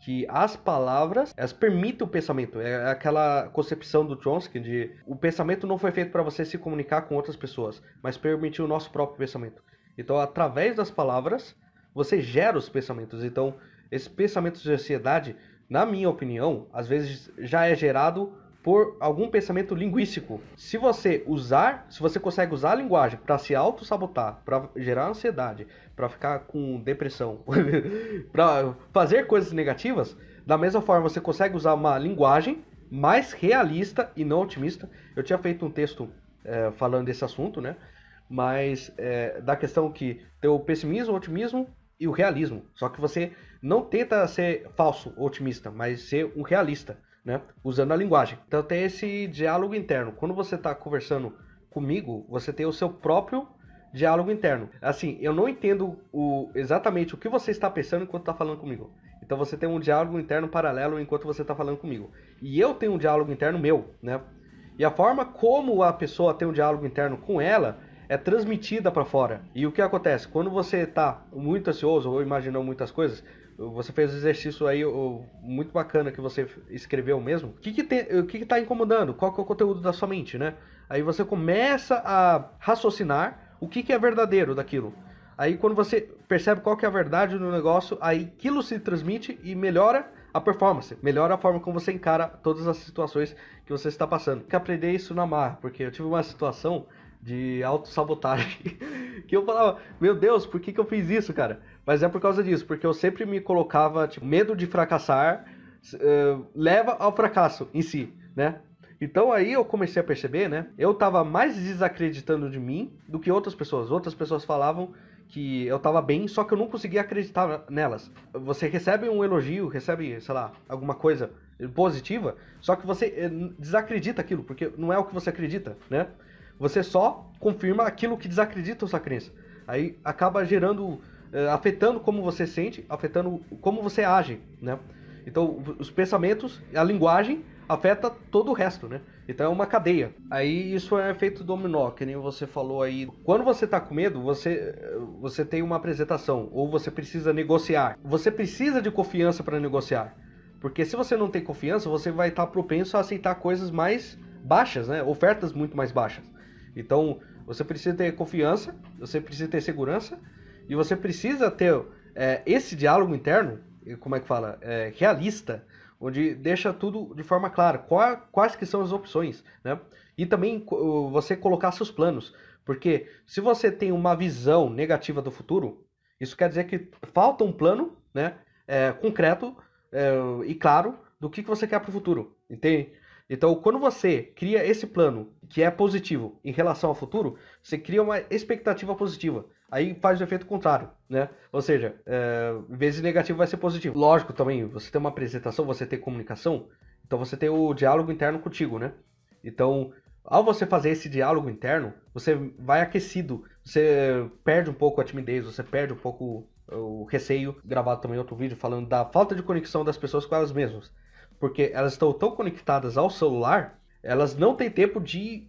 que as palavras elas permitem o pensamento. É aquela concepção do Chomsky de o pensamento não foi feito para você se comunicar com outras pessoas, mas permitir o nosso próprio pensamento. Então, através das palavras, você gera os pensamentos. Então, esses pensamentos de ansiedade, na minha opinião, às vezes já é gerado por algum pensamento linguístico. Se você usar, se você consegue usar a linguagem para se auto-sabotar, para gerar ansiedade, para ficar com depressão, para fazer coisas negativas, da mesma forma você consegue usar uma linguagem mais realista e não otimista. Eu tinha feito um texto é, falando desse assunto, né? Mas é, da questão que tem o pessimismo, o otimismo e o realismo. Só que você não tenta ser falso otimista, mas ser um realista né? Usando a linguagem. Então tem esse diálogo interno. Quando você está conversando comigo, você tem o seu próprio diálogo interno. Assim, eu não entendo o, exatamente o que você está pensando enquanto está falando comigo. Então você tem um diálogo interno paralelo enquanto você está falando comigo. E eu tenho um diálogo interno meu, né? E a forma como a pessoa tem um diálogo interno com ela é transmitida para fora. E o que acontece? Quando você tá muito ansioso ou imaginou muitas coisas, você fez um exercício aí muito bacana que você escreveu mesmo. O que que, tem, o que que tá incomodando? Qual que é o conteúdo da sua mente, né? Aí você começa a raciocinar o que que é verdadeiro daquilo. Aí quando você percebe qual que é a verdade do negócio, aí aquilo se transmite e melhora a performance, melhora a forma como você encara todas as situações que você está passando. Tem que aprender isso na marra, porque eu tive uma situação de autossabotagem. que eu falava, meu Deus, por que, que eu fiz isso, cara? Mas é por causa disso, porque eu sempre me colocava, tipo, medo de fracassar uh, leva ao fracasso em si, né? Então aí eu comecei a perceber, né? Eu tava mais desacreditando de mim do que outras pessoas. Outras pessoas falavam que eu tava bem, só que eu não conseguia acreditar nelas. Você recebe um elogio, recebe, sei lá, alguma coisa positiva, só que você eh, desacredita aquilo, porque não é o que você acredita, né? Você só confirma aquilo que desacredita a sua crença. Aí acaba gerando, eh, afetando como você sente, afetando como você age, né? Então, os pensamentos, a linguagem afeta todo o resto, né? Então é uma cadeia. Aí isso é efeito dominó, que nem você falou aí. Quando você tá com medo, você eh, você tem uma apresentação ou você precisa negociar. Você precisa de confiança para negociar. Porque se você não tem confiança, você vai estar tá propenso a aceitar coisas mais baixas, né? Ofertas muito mais baixas. Então, você precisa ter confiança, você precisa ter segurança e você precisa ter é, esse diálogo interno, como é que fala, é, realista, onde deixa tudo de forma clara, qual, quais que são as opções, né? E também você colocar seus planos, porque se você tem uma visão negativa do futuro, isso quer dizer que falta um plano, né, é, concreto é, e claro do que, que você quer para o futuro, entende? Então, quando você cria esse plano que é positivo em relação ao futuro, você cria uma expectativa positiva. Aí faz o efeito contrário, né? Ou seja, é, negativo vai ser positivo. Lógico também, você tem uma apresentação, você tem comunicação, então você tem o diálogo interno contigo, né? Então, ao você fazer esse diálogo interno, você vai aquecido, você perde um pouco a timidez, você perde um pouco o receio. Gravado também outro vídeo falando da falta de conexão das pessoas com elas mesmas porque elas estão tão conectadas ao celular, elas não têm tempo de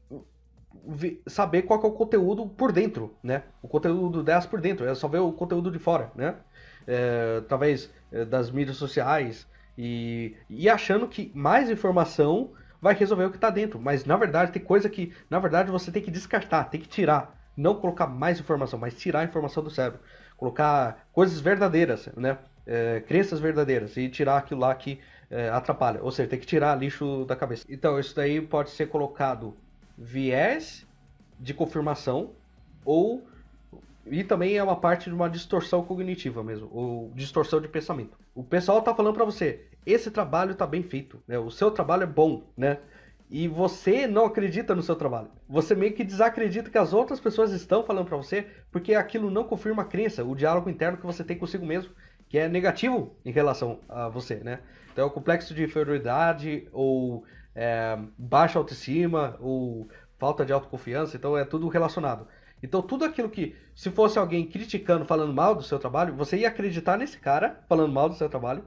saber qual é o conteúdo por dentro, né? O conteúdo delas por dentro, elas só vê o conteúdo de fora, né? É, talvez é, das mídias sociais e, e achando que mais informação vai resolver o que está dentro, mas na verdade tem coisa que, na verdade, você tem que descartar, tem que tirar, não colocar mais informação, mas tirar a informação do cérebro, colocar coisas verdadeiras, né? é, crenças verdadeiras e tirar aquilo lá que é, atrapalha. Ou seja, tem que tirar lixo da cabeça. Então, isso daí pode ser colocado viés de confirmação ou. E também é uma parte de uma distorção cognitiva mesmo, ou distorção de pensamento. O pessoal tá falando para você, esse trabalho tá bem feito, né? O seu trabalho é bom, né? e você não acredita no seu trabalho. Você meio que desacredita que as outras pessoas estão falando para você, porque aquilo não confirma a crença, o diálogo interno que você tem consigo mesmo que é negativo em relação a você, né? Então, é o complexo de inferioridade ou é, baixa autoestima ou falta de autoconfiança, então é tudo relacionado. Então, tudo aquilo que, se fosse alguém criticando, falando mal do seu trabalho, você ia acreditar nesse cara falando mal do seu trabalho.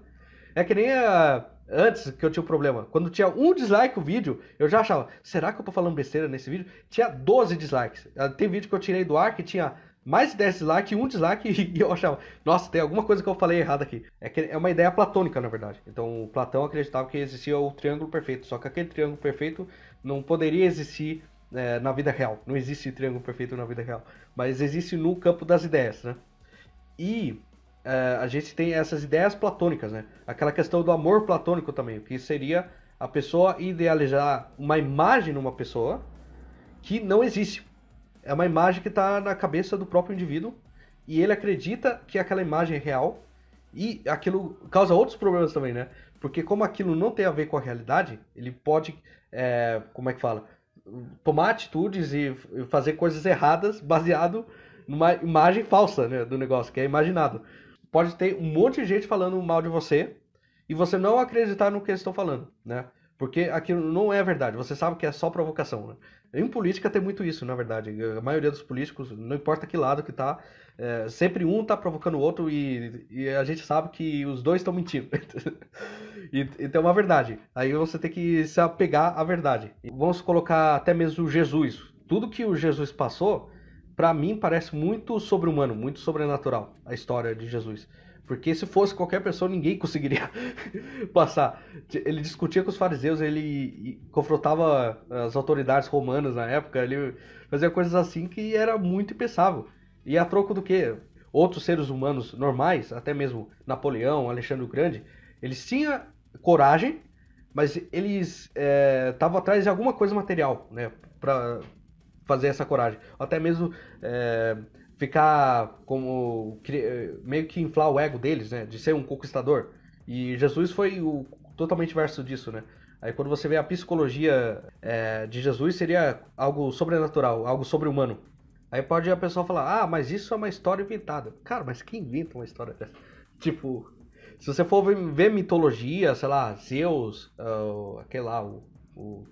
É que nem a, ah, antes que eu tinha um problema. Quando tinha um dislike o vídeo, eu já achava, será que eu tô falando besteira nesse vídeo? Tinha 12 dislikes. Ah, tem vídeo que eu tirei do ar que tinha mais de um dislike e eu achava, nossa, tem alguma coisa que eu falei errado aqui. É, que é uma ideia platônica, na verdade. Então, Platão acreditava que existia o triângulo perfeito, só que aquele triângulo perfeito não poderia existir é, na vida real. Não existe triângulo perfeito na vida real, mas existe no campo das ideias, né? E é, a gente tem essas ideias platônicas, né? Aquela questão do amor platônico também, que seria a pessoa idealizar uma imagem numa pessoa que não existe é uma imagem que está na cabeça do próprio indivíduo e ele acredita que aquela imagem é real e aquilo causa outros problemas também, né? Porque como aquilo não tem a ver com a realidade, ele pode, é, como é que fala, tomar atitudes e fazer coisas erradas baseado numa imagem falsa né, do negócio, que é imaginado. Pode ter um monte de gente falando mal de você e você não acreditar no que eles estão falando, né? Porque aquilo não é verdade, você sabe que é só provocação. Né? Em política tem muito isso, na verdade. A maioria dos políticos, não importa que lado que tá, é, sempre um tá provocando o outro e, e, a gente sabe que os dois estão mentindo. e, então é uma verdade. Aí você tem que se apegar à verdade. Vamos colocar até mesmo o Jesus. Tudo que o Jesus passou, para mim, parece muito sobre-humano, muito sobrenatural, a história de Jesus. Porque se fosse qualquer pessoa, ninguém conseguiria passar. Ele discutia com os fariseus, ele confrontava as autoridades romanas na época, ele fazia coisas assim que era muito impensável. E a troco do que outros seres humanos normais, até mesmo Napoleão, Alexandre o Grande, eles tinham coragem, mas eles estavam é, atrás de alguma coisa material, né, para fazer essa coragem. Até mesmo é, ficar como meio que inflar o ego deles, né, de ser um conquistador. E Jesus foi o totalmente verso disso, né? Aí quando você vê a psicologia é, de Jesus seria algo sobrenatural, algo sobre-humano. Aí pode a pessoa falar, ah, mas isso é uma história inventada. Cara, mas quem inventa uma história dessa? tipo, se você for ver mitologia, sei lá, Zeus, uh, aquele lá, o, o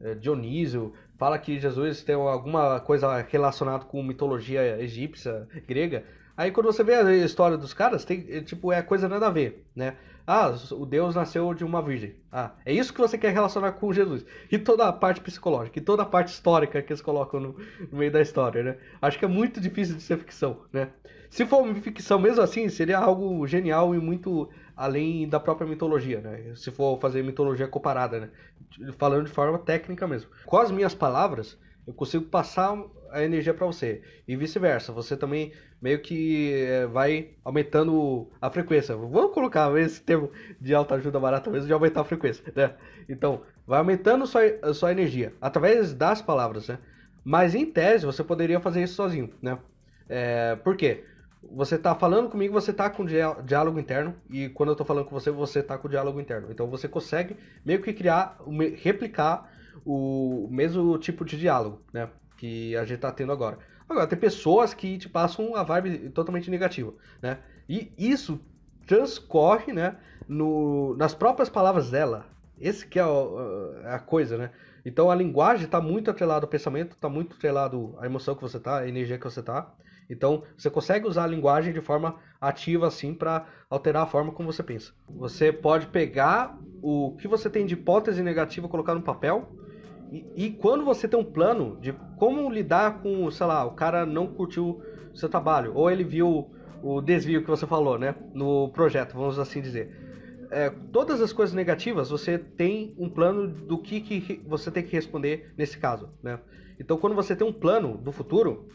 é, Dionísio, fala que Jesus tem alguma coisa relacionada com mitologia egípcia, grega. Aí quando você vê a história dos caras, tem, é, tipo, é coisa nada a ver, né? Ah, o Deus nasceu de uma virgem. Ah, é isso que você quer relacionar com Jesus. E toda a parte psicológica, e toda a parte histórica que eles colocam no, no meio da história, né? Acho que é muito difícil de ser ficção, né? Se for ficção mesmo assim, seria algo genial e muito além da própria mitologia, né? Se for fazer mitologia comparada, né? falando de forma técnica mesmo. Com as minhas palavras, eu consigo passar a energia para você e vice-versa. Você também meio que é, vai aumentando a frequência. Vamos colocar esse termo de alta ajuda barata mesmo de aumentar a frequência, né? Então, vai aumentando sua, sua energia através das palavras, né? Mas em tese você poderia fazer isso sozinho, né? É, por quê? você está falando comigo, você está com diálogo interno, e quando eu estou falando com você, você está com diálogo interno. Então você consegue meio que criar, replicar o mesmo tipo de diálogo, né? Que a gente está tendo agora. Agora, tem pessoas que te passam uma vibe totalmente negativa, né? E isso transcorre, né? No, nas próprias palavras dela. Esse que é a, a coisa, né? Então a linguagem está muito atrelada ao pensamento, está muito atrelado à emoção que você está, à energia que você está. Então, você consegue usar a linguagem de forma ativa, assim, para alterar a forma como você pensa. Você pode pegar o que você tem de hipótese negativa, colocar no papel, e, e, quando você tem um plano de como lidar com, sei lá, o cara não curtiu seu trabalho, ou ele viu o desvio que você falou, né, no projeto, vamos assim dizer. É, todas as coisas negativas, você tem um plano do que, que você tem que responder nesse caso, né? Então, quando você tem um plano do futuro,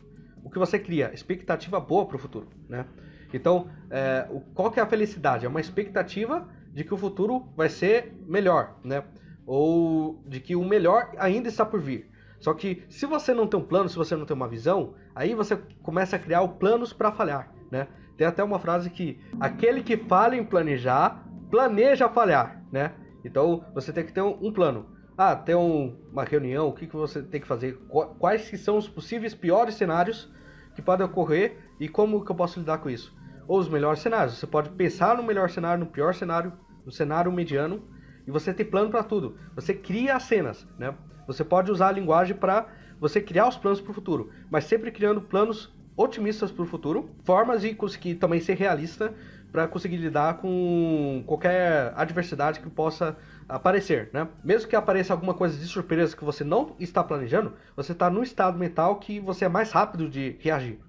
o que você cria? Expectativa boa para o futuro, né? Então, é, o, qual que é a felicidade? É uma expectativa de que o futuro vai ser melhor, né? Ou de que o melhor ainda está por vir. Só que se você não tem um plano, se você não tem uma visão, aí você começa a criar planos para falhar, né? Tem até uma frase que aquele que fala em planejar, planeja falhar, né? Então você tem que ter um plano ah, tem um, uma reunião, o que, que você tem que fazer, quais que são os possíveis piores cenários que podem ocorrer e como que eu posso lidar com isso. Ou os melhores cenários. Você pode pensar no melhor cenário, no pior cenário, no cenário mediano e você tem plano para tudo. Você cria as cenas, né? Você pode usar a linguagem para você criar os planos para o futuro, mas sempre criando planos otimistas para o futuro, formas de conseguir também ser realista para conseguir lidar com qualquer adversidade que possa aparecer, né? Mesmo que apareça alguma coisa de surpresa que você não está planejando, você está num estado mental que você é mais rápido de reagir.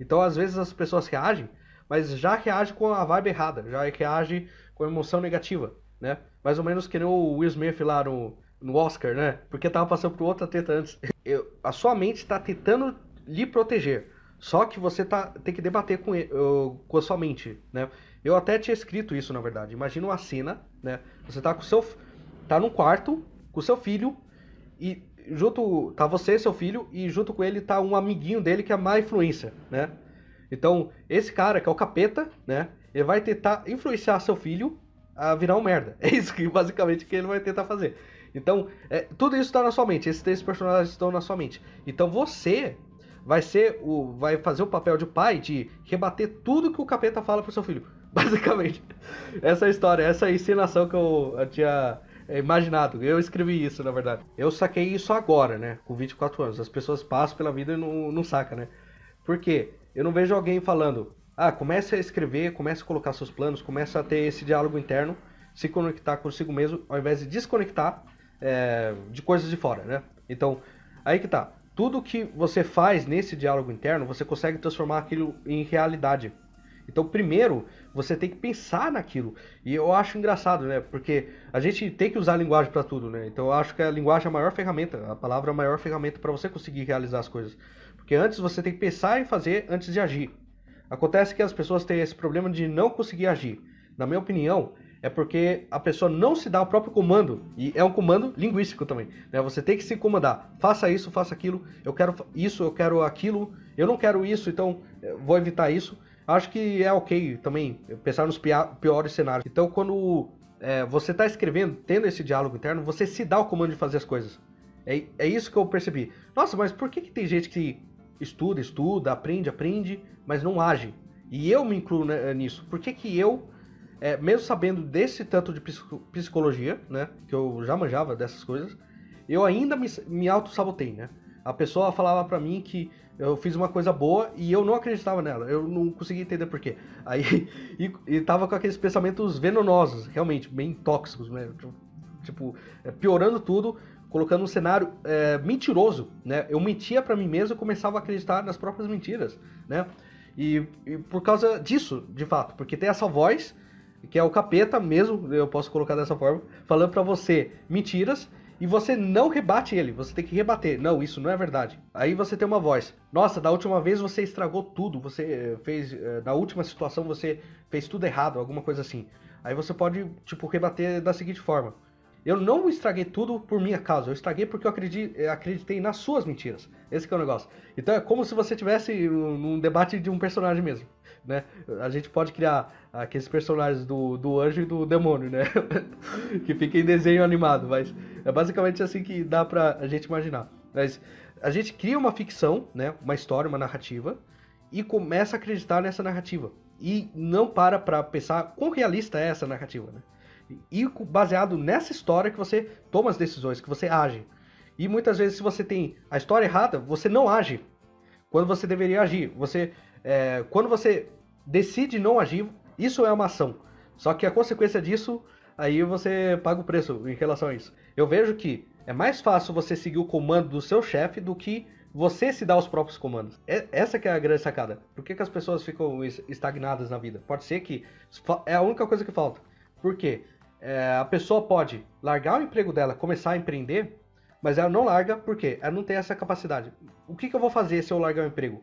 Então, às vezes as pessoas reagem, mas já reagem com a vibe errada, já reage com a emoção negativa, né? Mais ou menos que nem o Will Smith lá no, no Oscar, né? Porque tava passando por outra treta antes. Eu, a sua mente está tentando lhe proteger, só que você tá, tem que debater com, com a sua mente, né? Eu até tinha escrito isso, na verdade. Imagina uma cena, né? Você tá com seu... Tá num quarto, com seu filho, e junto... Tá você e seu filho, e junto com ele tá um amiguinho dele que é má influência, né? Então, esse cara, que é o capeta, né? Ele vai tentar influenciar seu filho a virar um merda. É isso que, basicamente, que ele vai tentar fazer. Então, é, tudo isso está na sua mente. Esses três personagens estão na sua mente. Então, você vai ser o vai fazer o papel de pai de rebater tudo que o capeta fala pro seu filho. Basicamente, essa é a história, essa é a encenação que eu, eu tinha eh, imaginado. Eu escrevi isso, na verdade. Eu saquei isso agora, né? Com 24 anos. As pessoas passam pela vida e não, não saca, né? Porque eu não vejo alguém falando, ah, comece a escrever, comece a colocar seus planos, comece a ter esse diálogo interno, se conectar consigo mesmo, ao invés de desconectar é, de coisas de fora, né? Então, aí que tá tudo que você faz nesse diálogo interno, você consegue transformar aquilo em realidade. Então, primeiro, você tem que pensar naquilo. E eu acho engraçado, né? Porque a gente tem que usar a linguagem para tudo, né? Então, eu acho que a linguagem é a maior ferramenta, a palavra é a maior ferramenta para você conseguir realizar as coisas. Porque antes você tem que pensar e fazer antes de agir. Acontece que as pessoas têm esse problema de não conseguir agir. Na minha opinião, é porque a pessoa não se dá o próprio comando, e é um comando linguístico também. Né? Você tem que se comandar. Faça isso, faça aquilo, eu quero isso, eu quero aquilo, eu não quero isso, então eh, vou evitar isso. Acho que é ok também pensar nos piores cenários. Então, quando é, você está escrevendo, tendo esse diálogo interno, você se dá o comando de fazer as coisas. É, é isso que eu percebi. Nossa, mas por que, que tem gente que estuda, estuda, aprende, aprende, mas não age? E eu me incluo né, nisso. Por que, que eu é, mesmo sabendo desse tanto de psicologia, né, que eu já manjava dessas coisas, eu ainda me, me auto-sabotei, né? A pessoa falava para mim que eu fiz uma coisa boa e eu não acreditava nela, eu não conseguia entender por quê. Aí, e, e tava com aqueles pensamentos venenosos, realmente, bem tóxicos, né? Tipo, tipo é, piorando tudo, colocando um cenário é, mentiroso, né? Eu mentia para mim mesmo e começava a acreditar nas próprias mentiras, né? E, e, por causa disso, de fato, porque tem essa voz que é o capeta mesmo, eu posso colocar dessa forma, falando para você mentiras e você não rebate ele, você tem que rebater. Não, isso não é verdade. Aí você tem uma voz. Nossa, da última vez você estragou tudo, você eh, fez, eh, na última situação você fez tudo errado, alguma coisa assim. Aí você pode, tipo, rebater da seguinte forma. Eu não estraguei tudo por minha causa, eu estraguei porque eu eh, acreditei, nas suas mentiras. Esse é o negócio. Então é como se você tivesse um debate de um personagem mesmo né? A gente pode criar aqueles personagens do, do anjo e do demônio, né? que fica em desenho animado, mas é basicamente assim que dá pra a gente imaginar. Mas a gente cria uma ficção, né? Uma história, uma narrativa, e começa a acreditar nessa narrativa. E não para pra pensar quão realista é essa narrativa, né? E baseado nessa história que você toma as decisões, que você age. E muitas vezes, se você tem a história errada, você não age quando você deveria agir. Você é, quando você decide não agir, isso é uma ação. Só que a consequência disso, aí você paga o preço em relação a isso. Eu vejo que é mais fácil você seguir o comando do seu chefe do que você se dá os próprios comandos. É, essa que é a grande sacada. Por que, que as pessoas ficam estagnadas na vida? Pode ser que é a única coisa que falta. Por quê? É, a pessoa pode largar o emprego dela, começar a empreender, mas ela não larga porque ela não tem essa capacidade. O que, que eu vou fazer se eu largar o emprego?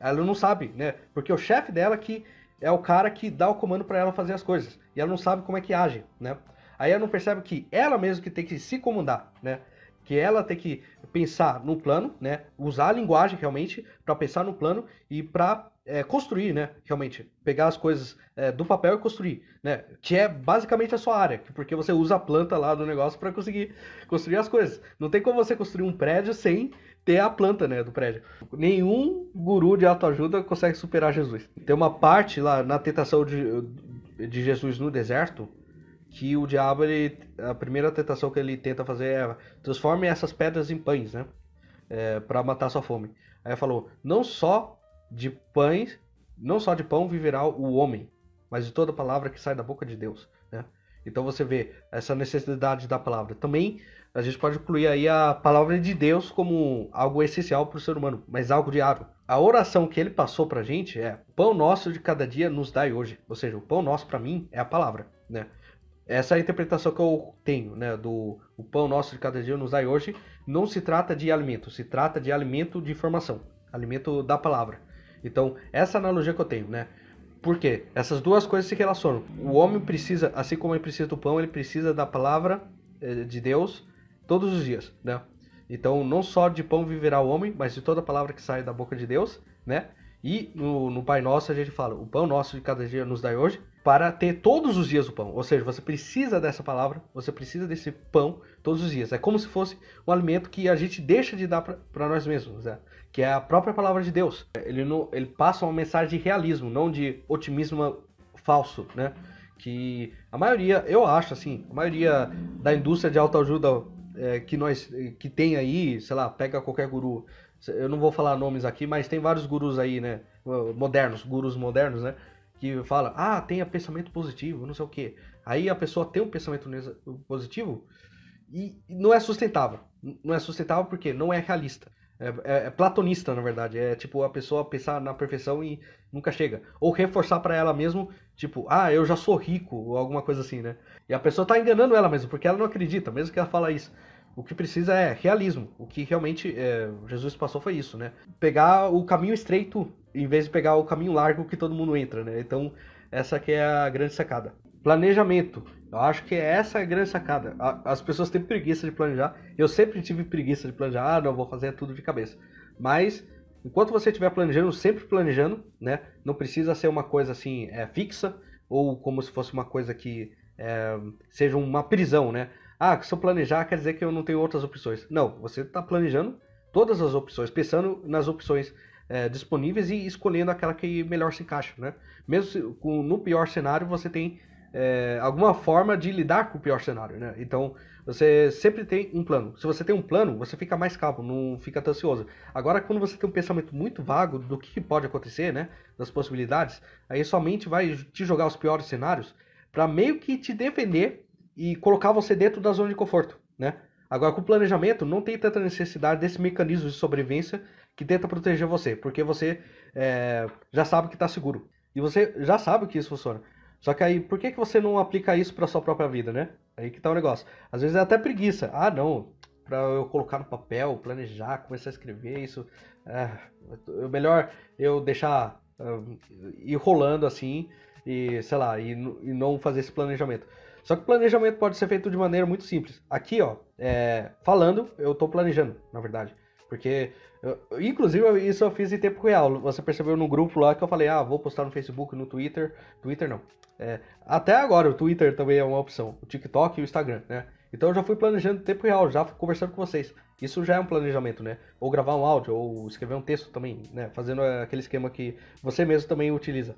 Ela não sabe, né? Porque o chefe dela que é o cara que dá o comando para ela fazer as coisas. E ela não sabe como é que age, né? Aí ela não percebe que ela mesma que tem que se comandar, né? que ela tem que pensar no plano, né? Usar a linguagem realmente para pensar no plano e para é, construir, né? Realmente pegar as coisas é, do papel e construir, né? Que é basicamente a sua área, porque você usa a planta lá do negócio para conseguir construir as coisas. Não tem como você construir um prédio sem ter a planta, né, do prédio. Nenhum guru de autoajuda consegue superar Jesus. Tem uma parte lá na tentação de, de Jesus no deserto que o diabo, ele, a primeira tentação que ele tenta fazer é transforme essas pedras em pães, né? É, para matar sua fome. Aí falou: não só de pães, não só de pão viverá o homem, mas de toda palavra que sai da boca de Deus, né? Então você vê essa necessidade da palavra. Também a gente pode incluir aí a palavra de Deus como algo essencial para o ser humano, mas algo diário. A oração que ele passou para a gente é: Pão nosso de cada dia nos dai hoje. Ou seja, o pão nosso para mim é a palavra, né? Essa é a interpretação que eu tenho, né? Do o pão nosso de cada dia nos dai hoje. Não se trata de alimento, se trata de alimento de informação, alimento da palavra. Então, essa analogia que eu tenho, né? Por quê? Essas duas coisas se relacionam. O homem precisa, assim como ele precisa do pão, ele precisa da palavra eh, de Deus todos os dias, né? Então, não só de pão viverá o homem, mas de toda palavra que sai da boca de Deus, né? E no, no Pai Nosso a gente fala: o pão nosso de cada dia nos dai hoje, para ter todos os dias o pão. Ou seja, você precisa dessa palavra, você precisa desse pão todos os dias. É como se fosse um alimento que a gente deixa de dar para nós mesmos, né? que é a própria palavra de Deus. Ele, ele passa uma mensagem de realismo, não de otimismo falso, né? Que a maioria, eu acho assim, a maioria da indústria de autoajuda é, que nós que tem aí, sei lá, pega qualquer guru, eu não vou falar nomes aqui, mas tem vários gurus aí, né? Modernos, gurus modernos, né? Que fala, ah, tenha pensamento positivo, não sei o quê. Aí a pessoa tem um pensamento positivo e não é sustentável. Não é sustentável porque não é realista. É, é, é platonista, na verdade. É tipo a pessoa pensar na perfeição e nunca chega. Ou reforçar para ela mesmo, tipo, ah, eu já sou rico, ou alguma coisa assim, né? E a pessoa tá enganando ela mesmo, porque ela não acredita, mesmo que ela fala isso. O que precisa é realismo. O que realmente é, Jesus passou foi isso, né? Pegar o caminho estreito em vez de pegar o caminho largo que todo mundo entra, né? Então, essa que é a grande sacada. Planejamento. Eu acho que é essa é a grande sacada. As pessoas têm preguiça de planejar. Eu sempre tive preguiça de planejar. Ah, não, vou fazer tudo de cabeça. Mas, enquanto você estiver planejando, sempre planejando, né? Não precisa ser uma coisa assim é, fixa ou como se fosse uma coisa que é, seja uma prisão, né? Ah, se eu planejar quer dizer que eu não tenho outras opções. Não, você está planejando todas as opções, pensando nas opções é, disponíveis e escolhendo aquela que melhor se encaixa, né? Mesmo se, com, no pior cenário, você tem é, alguma forma de lidar com o pior cenário, né? Então, você sempre tem um plano. Se você tem um plano, você fica mais calmo, não fica tão ansioso. Agora, quando você tem um pensamento muito vago do que pode acontecer, né? Das possibilidades, aí somente vai te jogar os piores cenários para meio que te defender e colocar você dentro da zona de conforto, né? Agora, com o planejamento, não tem tanta necessidade desse mecanismo de sobrevivência que tenta proteger você, porque você é, já sabe que está seguro. E você já sabe que isso funciona. Só que aí, por que, que você não aplica isso para sua própria vida, né? Aí que tá o negócio. Às vezes é até preguiça. Ah, não, para eu colocar no papel, planejar, começar a escrever isso. É, melhor eu deixar ah, ir rolando assim e, sei lá, e, e não fazer esse planejamento. Só que o planejamento pode ser feito de maneira muito simples. Aqui, ó, é, falando, eu estou planejando, na verdade. Porque, eu, inclusive, isso eu fiz em tempo real. Você percebeu no grupo lá que eu falei, ah, vou postar no Facebook, no Twitter. Twitter não. É, até agora o Twitter também é uma opção. O TikTok e o Instagram, né? Então eu já fui planejando em tempo real, já conversando com vocês. Isso já é um planejamento, né? Ou gravar um áudio, ou escrever um texto também, né? Fazendo é, aquele esquema que você mesmo também utiliza.